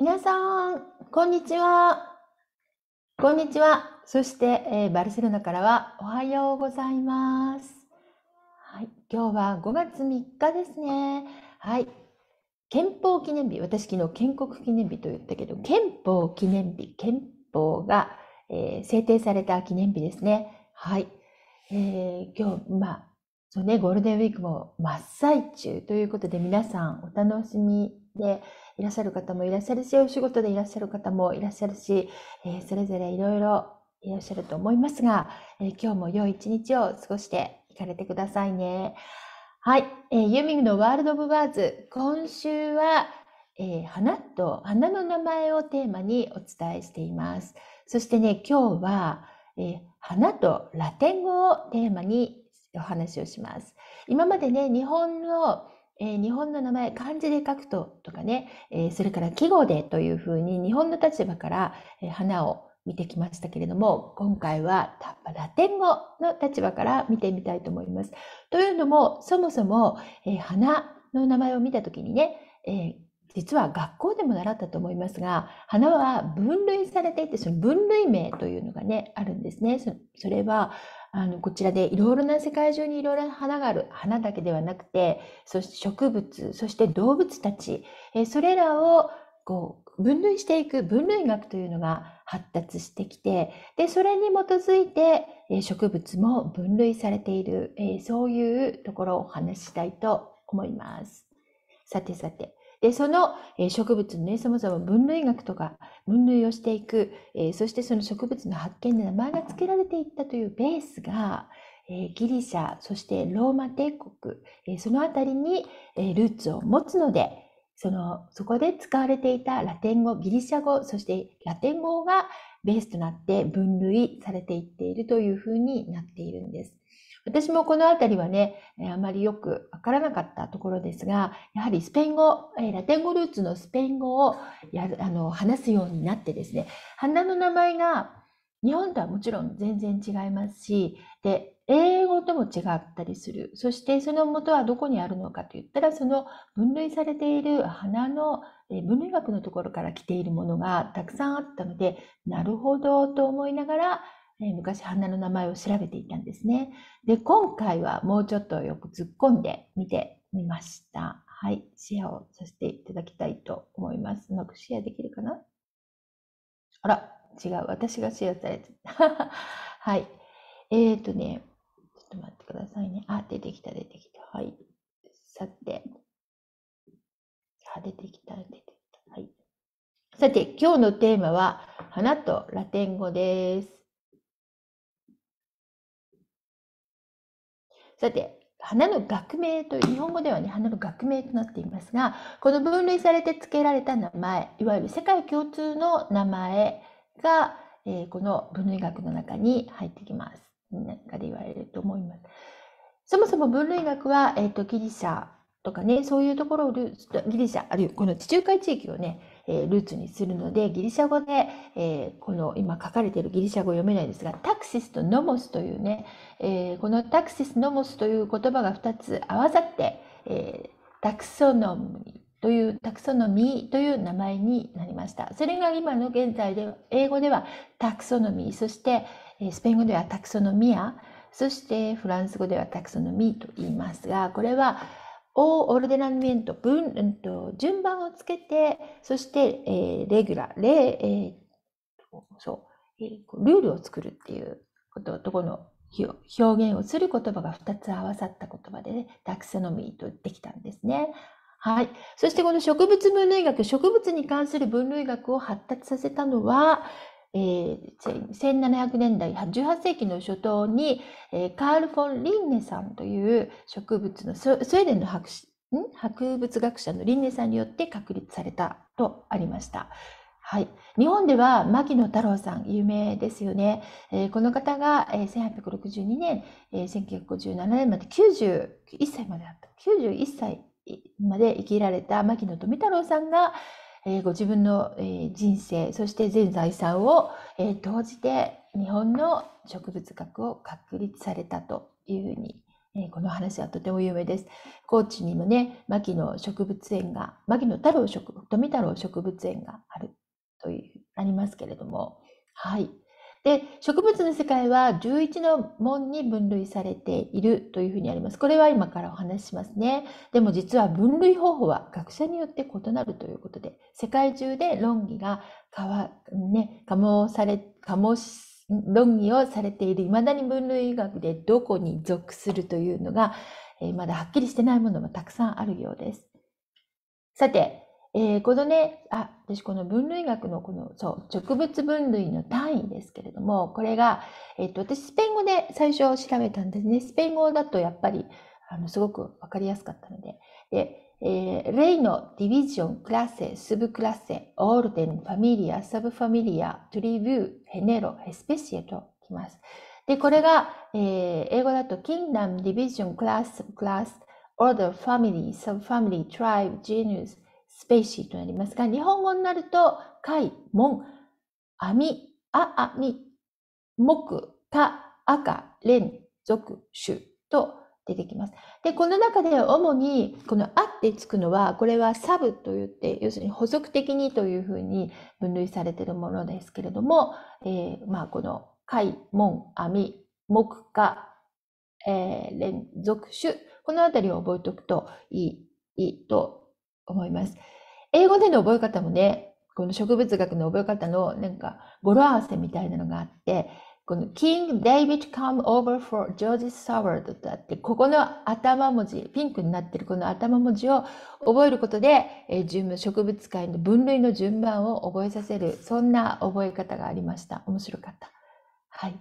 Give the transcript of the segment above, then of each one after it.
皆さん、こんにちは。こんにちは。そして、えー、バルセロナからはおはようございます。はい、今日は5月3日ですね。はい、憲法記念日。私昨日建国記念日と言ったけど、憲法記念日。憲法が、えー、制定された記念日ですね。はい。えー、今日、まあ、そうね、ゴールデンウィークも真っ最中ということで、皆さんお楽しみでいらっしゃる方もいらっしゃるし、お仕事でいらっしゃる方もいらっしゃるし、えー、それぞれいろいろいらっしゃると思いますが、えー、今日も良い一日を過ごしていかれてくださいね。はい、えー、ユーミングのワールド・オブ・ワーズ、今週は、え花と花の名前をテーマにお伝えしています。そしてね、今日は、え花とラテン語をテーマにお話をします。今までね、日本の、えー、日本の名前、漢字で書くととかね、えー、それから季語でというふうに日本の立場から、え花を見てきましたけれども、今回はラテン語の立場から見てみたいと思います。というのも、そもそも、えー、花の名前を見た時にね、えー、実は学校でも習ったと思いますが、花は分類されていて、その分類名というのがね、あるんですね。それは、あのこちらでいろいろな世界中にいろいろな花がある花だけではなくてそして植物そして動物たち、えそれらをこう分類していく分類学というのが発達してきてでそれに基づいて植物も分類されているそういうところをお話ししたいと思います。さてさてで、その植物のね、そもそも分類学とか分類をしていく、えそしてその植物の発見で名前が付けられていったというベースが、えギリシャ、そしてローマ帝国、えそのあたりに、えルーツを持つので、そのそこで使われていたラテン語、ギリシャ語、そしてラテン語が、ベースとなって分類されていっているというふうになっているんです。私もこのあたりはね、あまりよくわからなかったところですが、やはりスペイン語、ラテン語ルーツのスペイン語をやあの話すようになってですね、花の名前が日本とはもちろん全然違いますし、で英語とも違ったりする。そしてその元はどこにあるのかといったら、その分類されている花の分類学のところから来ているものがたくさんあったので、なるほどと思いながら、え昔花の名前を調べていたんですね。で、今回はもうちょっとよく突っ込んで見てみました。はい、シェアをさせていただきたいと思います。うまくシェアできるかなあら、違う。私がシェアされて はい。えっ、ー、とね、ょっと待ってくださいね。あ、出てきた、出てきた。はい。さて。さあ、出てきた、出てきた。はい。さて、今日のテーマは、花とラテン語です。さて、花の学名という、日本語ではね、花の学名となっていますが、この分類されて付けられた名前、いわゆる世界共通の名前が、えー、この分類学の中に入ってきます。なんかで言われると思います。そもそも分類学は、えっ、ー、と、ギリシャとかね、そういうところをルーツギリシャ、あるいはこの地中海地域をね、えー、ルーツにするので、ギリシャ語で、えー、この今書かれているギリシャ語読めないですが、タクシスとノモスというね、えー、このタクシス、ノモスという言葉が2つ合わさって、えタクソノミという、タクソノミーという名前になりました。それが今の現在で、英語ではタクソノミー、そして、スペイン語ではタクソノミア、そしてフランス語ではタクソノミーと言いますが、これはオールデナミメント分、うんと、順番をつけて、そして、えー、レギュラー、レ、えー、そう、えー、ルールを作るっていうこと、とこの表現をする言葉が2つ合わさった言葉で、ね、タクソノミーとできたんですね。はい。そしてこの植物分類学、植物に関する分類学を発達させたのは、えー、1700年代18世紀の初頭に、えー、カール・フォン・リンネさんという植物のスウェーデンの博士博物学者のリンネさんによって確立されたとありました。はい、日本では牧野太郎さん有名ですよね。えー、この方が、えー、1862年、えー、1957年まで91歳まであった91歳まで生きられた牧野富太郎さんが、えご自分の、え人生、そして全財産を、え投じて日本の植物学を確立されたというふうに、えこの話はとても有名です。高知にもね、牧野植物園が、牧野太郎植、富太郎植物園があるという、ありますけれども、はい。で、植物の世界は11の門に分類されているというふうにあります。これは今からお話ししますね。でも実は分類方法は学者によって異なるということで、世界中で論議が変わ、ね、かもされ、かも論議をされている、未だに分類医学でどこに属するというのが、えー、まだはっきりしてないものもたくさんあるようです。さて、えー、このね、あ、私この分類学のこの、そう、植物分類の単位ですけれども、これが、えっと、私スペイン語で最初調べたんですね。スペイン語だとやっぱり、あの、すごくわかりやすかったので。で、えー、レイのディビジョン、クラセ、スブクラセ、オールデン、ファミリア、サブファミリア、トリビュー、ヘネロ、エスペシエときます。で、これが、えー、英語だと、キンダム、ディビジョン、クラス、クラス、オールン、ファミリー、サブファミリー、トライブ、ジェニュース、スペーシーとなりますが、日本語になると、貝、門、網、あ、網、木、た、赤、連、属、種と出てきます。で、この中で主に、このあってつくのは、これはサブと言って、要するに補足的にというふうに分類されているものですけれども、えー、まあ、この貝、門、網、木、か、えー、連、属、種、このあたりを覚えておくといい、いいと思います。英語での覚え方もね、この植物学の覚え方のなんか語呂合わせみたいなのがあって、この King David come over for George Saward とあって、ここの頭文字、ピンクになってるこの頭文字を覚えることで、えー、植物界の分類の順番を覚えさせる、そんな覚え方がありました。面白かった。はい。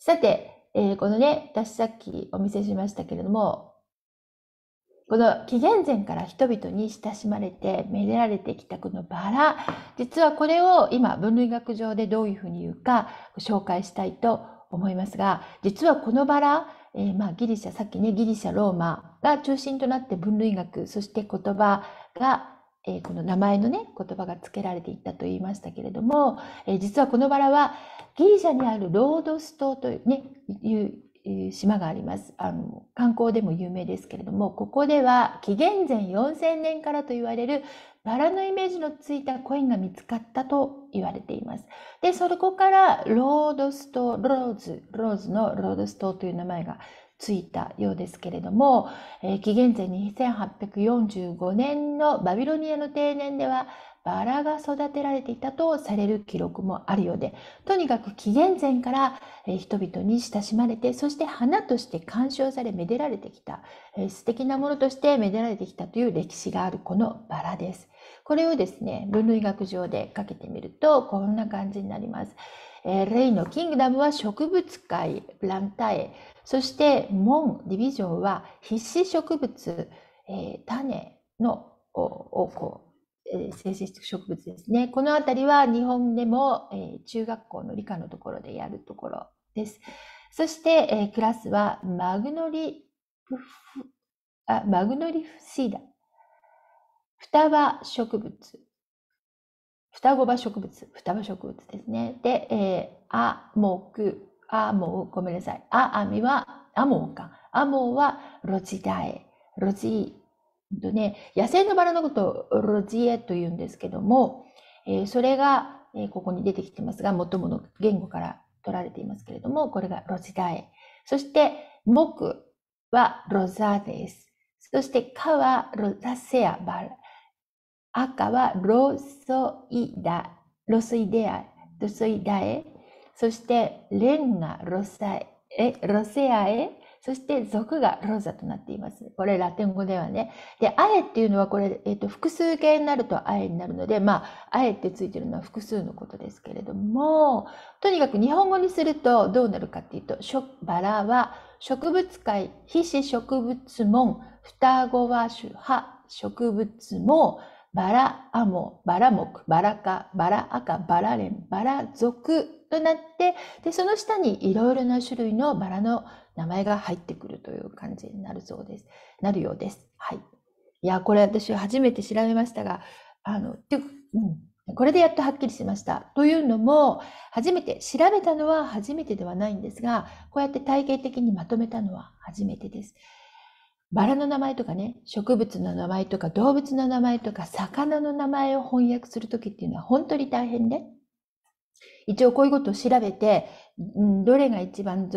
さて、えー、このね、私さっきお見せしましたけれども、この紀元前から人々に親しまれてめでられてきたこのバラ実はこれを今分類学上でどういうふうに言うか紹介したいと思いますが実はこのバラ、えー、まあギリシャさっきねギリシャローマが中心となって分類学そして言葉がえー、この名前のね言葉が付けられていったと言いましたけれども、えー、実はこのバラはギリシャにあるロードス島という,、ね、いう島がありますあの観光でも有名ですけれどもここでは紀元前4000年からと言われるバラのイメージのついたコインが見つかったと言われています。でそこからロードストローズローズのロードストという名前がついたようですけれども、えー、紀元前2845年のバビロニアの定年ではバラが育てられていたとされる記録もあるようで、とにかく紀元前から人々に親しまれて、そして花として鑑賞され、めでられてきた、素敵なものとしてめでられてきたという歴史があるこのバラです。これをですね、分類学上でかけてみると、こんな感じになります。えー、レイのキングダムは植物界、プランタエ、そして門、ディビジョンは必死植物、え種のをこえー、生神植物ですね。この辺りは日本でも、えー、中学校の理科のところでやるところです。そして、えー、クラスはマグノリフあマグノリフシーダ。双葉植物。双子葉植物。双葉植物ですね。で、えー、あ、もく、あ、もう、ごめんなさい。あ、あミは、あもうか。あもうは、ロジダエ。ロチとね、野生のバラのことをロジエというんですけども、えー、それが、えー、ここに出てきてますが、元もの言語から取られていますけれども、これがロジダエ。そして、木はロザです。そして、カはロザセアバラ。赤はロソイダ、ロソイデア、ロソイダエ。そして、レンガ、ロサエ、ロセアエ。そして俗がローザとなっています。これラテン語ではね。で、あえっていうのはこれ、えっ、ー、と、複数形になるとあえになるので、まあ、あえってついてるのは複数のことですけれども、とにかく日本語にするとどうなるかっていうと、バラは植物界、非脂植物門、双子は主派、植物も、バラアモ、バラ木、バラ科、バラ赤、バラ蓮、バラ族となって、で、その下にいろいろな種類のバラの名前が入ってくるという感じになるそうです。なるようです。はい。いや、これ私初めて調べましたが、あの、て、うん、これでやっとはっきりしました。というのも、初めて、調べたのは初めてではないんですが、こうやって体系的にまとめたのは初めてです。バラの名前とかね、植物の名前とか動物の名前とか魚の名前を翻訳する時っていうのは本当に大変で、一応こういうことを調べて、どれが一番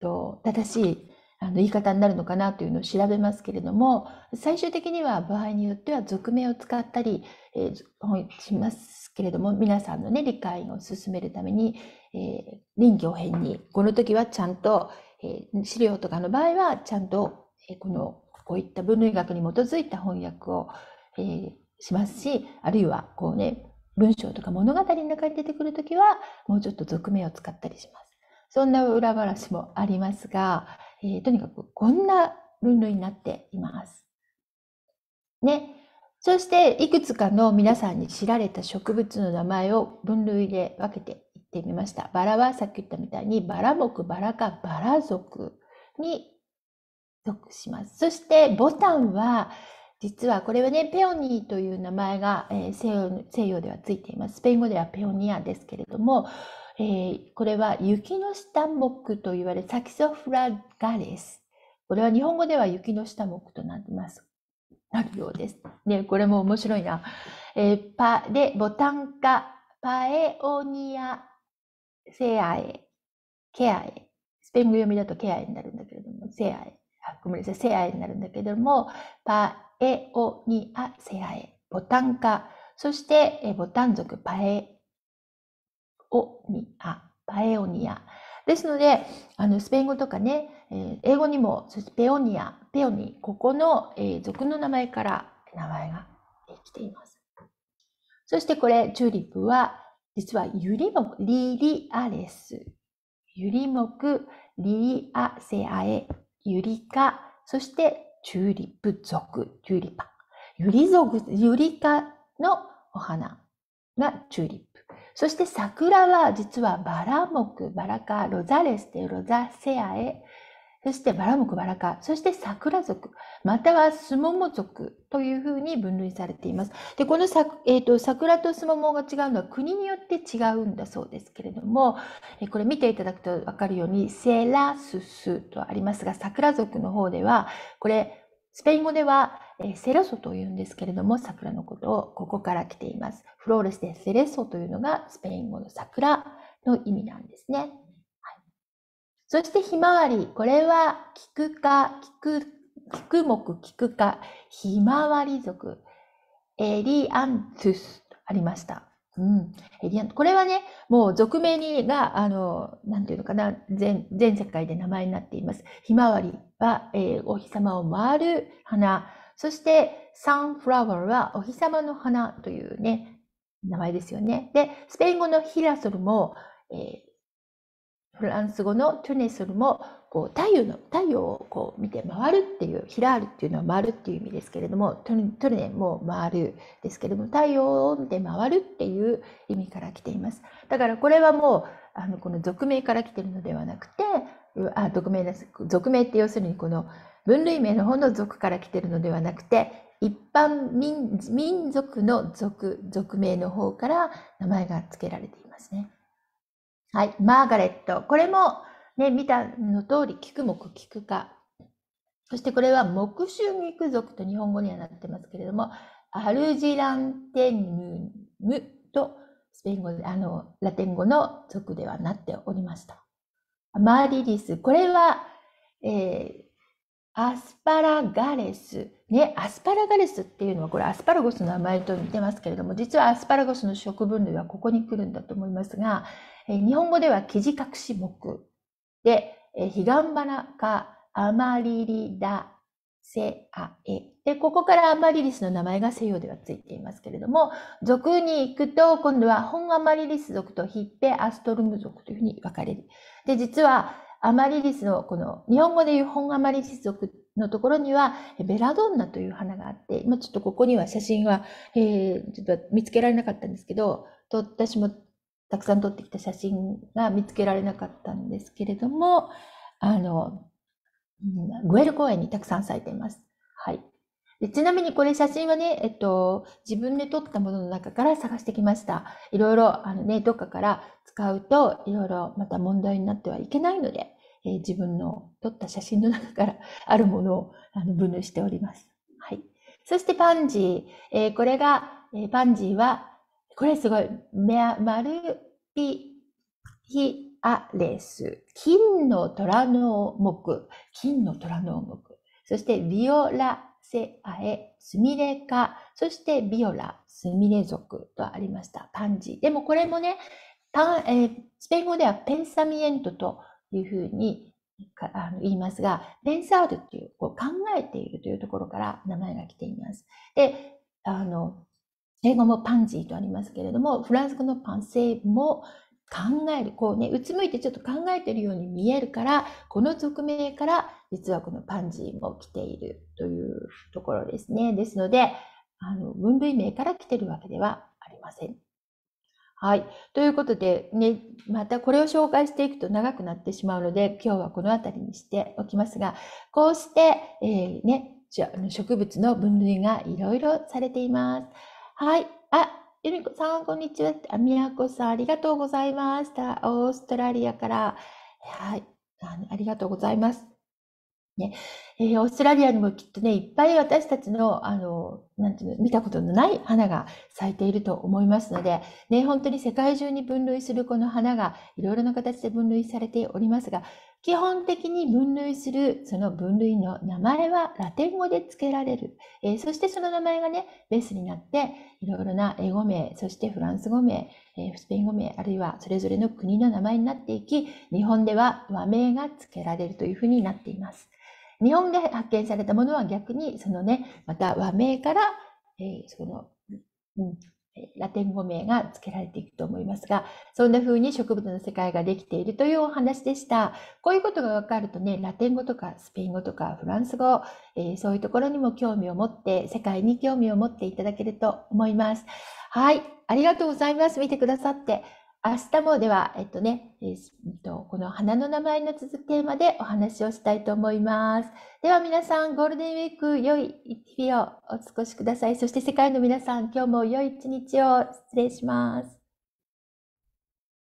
と正しいあの言い方になるのかなというのを調べますけれども最終的には場合によっては俗名を使ったり、えー、しますけれども皆さんのね理解を進めるために、えー、臨機応変にこの時はちゃんと、えー、資料とかの場合はちゃんと、えー、このこういった分類学に基づいた翻訳を、えー、しますしあるいはこうね文章とか物語の中に出てくる時はもうちょっと俗名を使ったりします。そんな裏話もありますが、えー、とにかくこんな分類になっています。ね。そして、いくつかの皆さんに知られた植物の名前を分類で分けていってみました。バラはさっき言ったみたいに、バラ木、バラ科、バラ属に属します。そして、ボタンは、実はこれはね、ペオニーという名前が、えー、西洋ではついています。スペイン語ではペオニアですけれども、えー、これは雪の下木と言われ、サキソフラガレス。これは日本語では雪の下木となってます。なるようです。ね、これも面白いな。えー、パでボタンカ、パエオニア、セアエ、ケアエ。スペイン語読みだとケアエになるんだけれども、セアエ。あごめんなさい、セアエになるんだけれども、パエオニア、セアエ。ボタンカ、そしてボタン族、パエオニア、パエオニア。ですので、あのスペイン語とかね、えー、英語にも、そしてペオニア、ペオニ、ここの、えー、族の名前から名前ができています。そしてこれ、チューリップは、実はユリモク、リリアレス。ユリモク、リリアセアエ、ユリカ、そしてチューリップ族、チューリパ。ユリ族、ユリカのお花がチューリップ。そして桜は実はバラ木、バラ科、ロザレスというロザセアへ、そしてバラ木、バラ科、そして桜族、またはスモモ族というふうに分類されています。で、このさ、えーと、桜とスモモが違うのは国によって違うんだそうですけれども、えこれ見ていただくとわかるように、セラススとありますが、桜族の方では、これ、スペイン語では、えセレソというんですけれども、桜のことをここから来ています。フローレスでセレソというのがスペイン語の桜の意味なんですね。はい、そしてひまわり、これは菊科、菊、菊木、菊かひまわり族。エリアンツスありました。うん。エリアンこれはね、もう俗名にが、あの、なんていうのかな、全、全世界で名前になっています。ひまわりは、えー、お日様を回る花。そして、サンフラワーはお日様の花というね、名前ですよね。で、スペイン語のヒラソルも、えー、フランス語のトゥネソルもこう太陽の太陽をこう見て回るっていうヒラールっていうのは回るっていう意味ですけれどもトルトルネも回るですけれども太陽を見て回るっていう意味から来ていますだからこれはもうあのこの俗名から来てるのではなくてあ俗名です俗名って要するにこの分類名の方の俗から来てるのではなくて一般民民族の俗俗名の方から名前が付けられていますねはいマーガレットこれもね、見たの通り、聞くも聞くか。そしてこれは、木種肉族と日本語にはなってますけれども、アルジランテムムとスペイン語で、あの、ラテン語の族ではなっておりました。マーリリス。これは、えー、アスパラガレス。ね、アスパラガレスっていうのは、これアスパラゴスの名前と似てますけれども、実はアスパラゴスの食分類はここに来るんだと思いますが、えー、日本語では生地隠し木で、ヒガンバナかアマリリダセアエ。で、ここからアマリリスの名前が西洋ではついていますけれども、族に行くと、今度は本アマリリス族とヒッペアストルム族というふうに分かれる。で、実はアマリリスのこの日本語でいう本アマリリス族のところにはベラドンナという花があって、今ちょっとここには写真は、えー、ちょっと見つけられなかったんですけど、と私もたくさん撮ってきた写真が見つけられなかったんですけれども、あの、グエル公園にたくさん咲いています。はい。でちなみにこれ写真はね、えっと、自分で撮ったものの中から探してきました。いろいろ、あのね、どっかから使うと、いろいろまた問題になってはいけないので、えー、自分の撮った写真の中からあるものをあの分類しております。はい。そしてパンジー。えー、これが、えー、パンジーはこれすごい。マルピヒアレス。金の虎の木。金の虎の木。そして、ビオラセアエ、スミレカ。そして、ビオラ、スミレ属とありました。パンジー。でもこれもね、パンえー、スペイン語ではペンサミエントというふうにあの言いますが、ペンサードというこう考えているというところから名前が来ています。で、あの、英語もパンジーとありますけれども、フランス語のパンセーも考える、こうね、うつむいてちょっと考えているように見えるから、この俗名から、実はこのパンジーも来ているというところですね。ですので、あの、分類名から来ているわけではありません。はい。ということで、ね、またこれを紹介していくと長くなってしまうので、今日はこのあたりにしておきますが、こうして、えー、ね、植物の分類がいろいろされています。はい。あ、ゆみこさん、こんにちは。あ、みやこさん、ありがとうございました。オーストラリアから。はい。あありがとうございます。ね、えー、オーストラリアにもきっとね、いっぱい私たちの、あの、なんていうの、見たことのない花が咲いていると思いますので、ね、本当に世界中に分類するこの花がいろいろな形で分類されておりますが、基本的に分類する、その分類の名前はラテン語で付けられる。えー、そしてその名前がね、ベースになって、いろいろな英語名、そしてフランス語名、えー、スペイン語名、あるいはそれぞれの国の名前になっていき、日本では和名が付けられるというふうになっています。日本で発見されたものは逆に、そのね、また和名から、えー、その、うん、ラテン語名が付けられていくと思いますが、そんな風に植物の世界ができているというお話でした。こういうことがわかるとね、ラテン語とかスペイン語とかフランス語、えー、そういうところにも興味を持って、世界に興味を持っていただけると思います。はい、ありがとうございます。見てくださって。明日もでは、えっとね、えっと、この花の名前の続きテーマでお話をしたいと思います。では皆さん、ゴールデンウィーク、良い日々をお過ごしください。そして世界の皆さん、今日も良い一日を失礼します。